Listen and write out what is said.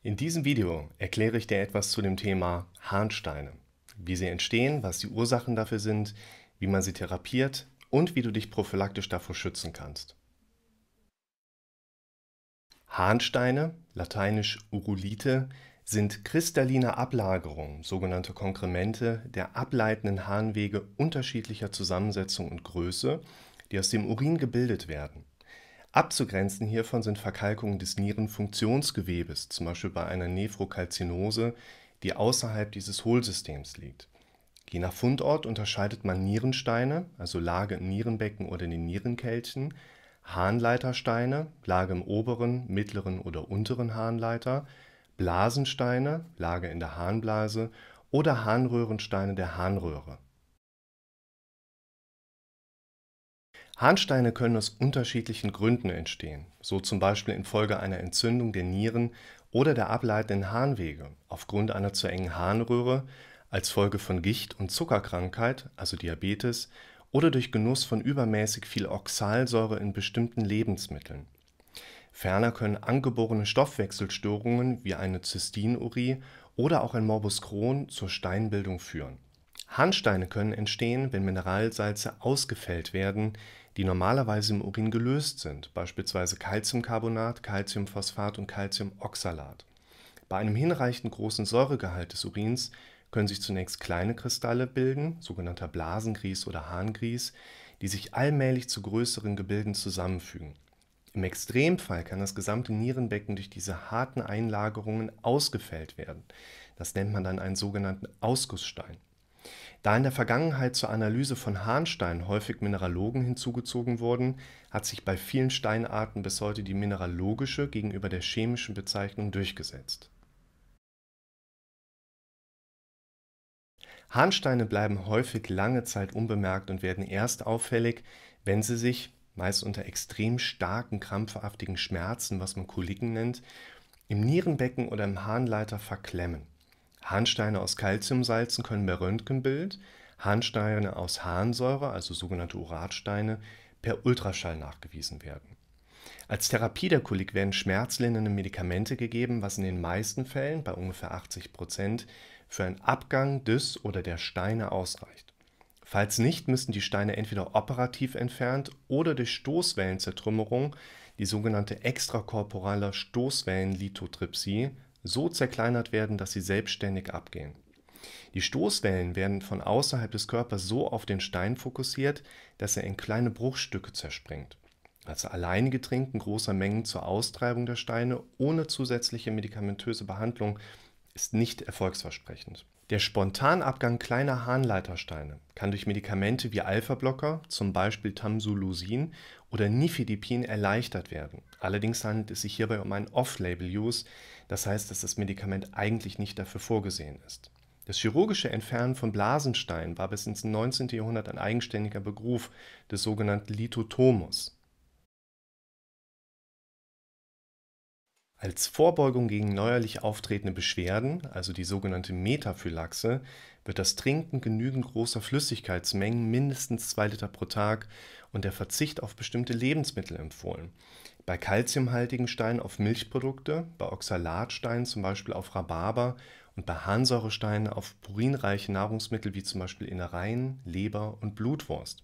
In diesem Video erkläre ich dir etwas zu dem Thema Harnsteine, wie sie entstehen, was die Ursachen dafür sind, wie man sie therapiert und wie du dich prophylaktisch davor schützen kannst. Harnsteine, lateinisch Urulite, sind kristalline Ablagerungen, sogenannte Konkremente der ableitenden Harnwege unterschiedlicher Zusammensetzung und Größe, die aus dem Urin gebildet werden. Abzugrenzen hiervon sind Verkalkungen des Nierenfunktionsgewebes, zum Beispiel bei einer Nephrokalzinose, die außerhalb dieses Hohlsystems liegt. Je nach Fundort unterscheidet man Nierensteine, also Lage im Nierenbecken oder in den Nierenkelchen, Harnleitersteine, Lage im oberen, mittleren oder unteren Harnleiter, Blasensteine, Lage in der Harnblase oder Harnröhrensteine der Harnröhre. Harnsteine können aus unterschiedlichen Gründen entstehen, so zum Beispiel infolge einer Entzündung der Nieren oder der ableitenden Harnwege, aufgrund einer zu engen Harnröhre, als Folge von Gicht- und Zuckerkrankheit also (Diabetes) oder durch Genuss von übermäßig viel Oxalsäure in bestimmten Lebensmitteln. Ferner können angeborene Stoffwechselstörungen wie eine Zystinurie oder auch ein Morbus Crohn zur Steinbildung führen. Harnsteine können entstehen, wenn Mineralsalze ausgefällt werden, die normalerweise im Urin gelöst sind, beispielsweise Calciumcarbonat, Calciumphosphat und Calciumoxalat. Bei einem hinreichend großen Säuregehalt des Urins können sich zunächst kleine Kristalle bilden, sogenannter Blasengries oder Harngries, die sich allmählich zu größeren Gebilden zusammenfügen. Im Extremfall kann das gesamte Nierenbecken durch diese harten Einlagerungen ausgefällt werden. Das nennt man dann einen sogenannten Ausgussstein. Da in der Vergangenheit zur Analyse von Harnsteinen häufig Mineralogen hinzugezogen wurden, hat sich bei vielen Steinarten bis heute die mineralogische gegenüber der chemischen Bezeichnung durchgesetzt. Harnsteine bleiben häufig lange Zeit unbemerkt und werden erst auffällig, wenn sie sich, meist unter extrem starken krampfhaftigen Schmerzen, was man Koliken nennt, im Nierenbecken oder im Harnleiter verklemmen Harnsteine aus Kalziumsalzen können bei Röntgenbild, Harnsteine aus Harnsäure, also sogenannte Uratsteine, per Ultraschall nachgewiesen werden. Als Therapie der Kolik werden schmerzlindernde Medikamente gegeben, was in den meisten Fällen, bei ungefähr 80 Prozent, für einen Abgang des oder der Steine ausreicht. Falls nicht, müssen die Steine entweder operativ entfernt oder durch Stoßwellenzertrümmerung, die sogenannte extrakorporale Stoßwellenlithotripsie, so zerkleinert werden, dass sie selbstständig abgehen. Die Stoßwellen werden von außerhalb des Körpers so auf den Stein fokussiert, dass er in kleine Bruchstücke zerspringt. Also alleinige Trinken großer Mengen zur Austreibung der Steine ohne zusätzliche medikamentöse Behandlung ist nicht erfolgsversprechend. Der Spontanabgang kleiner Harnleitersteine kann durch Medikamente wie Alpha-Blocker, zum Beispiel Tamsulosin oder Nifidipin, erleichtert werden. Allerdings handelt es sich hierbei um einen Off-Label-Use, das heißt, dass das Medikament eigentlich nicht dafür vorgesehen ist. Das chirurgische Entfernen von Blasensteinen war bis ins 19. Jahrhundert ein eigenständiger Begriff des sogenannten Lithotomus. Als Vorbeugung gegen neuerlich auftretende Beschwerden, also die sogenannte Metaphylaxe, wird das Trinken genügend großer Flüssigkeitsmengen, mindestens 2 Liter pro Tag, und der Verzicht auf bestimmte Lebensmittel empfohlen. Bei kalziumhaltigen Steinen auf Milchprodukte, bei Oxalatsteinen zum Beispiel auf Rhabarber und bei Harnsäuresteinen auf purinreiche Nahrungsmittel wie zum Beispiel Innereien, Leber und Blutwurst.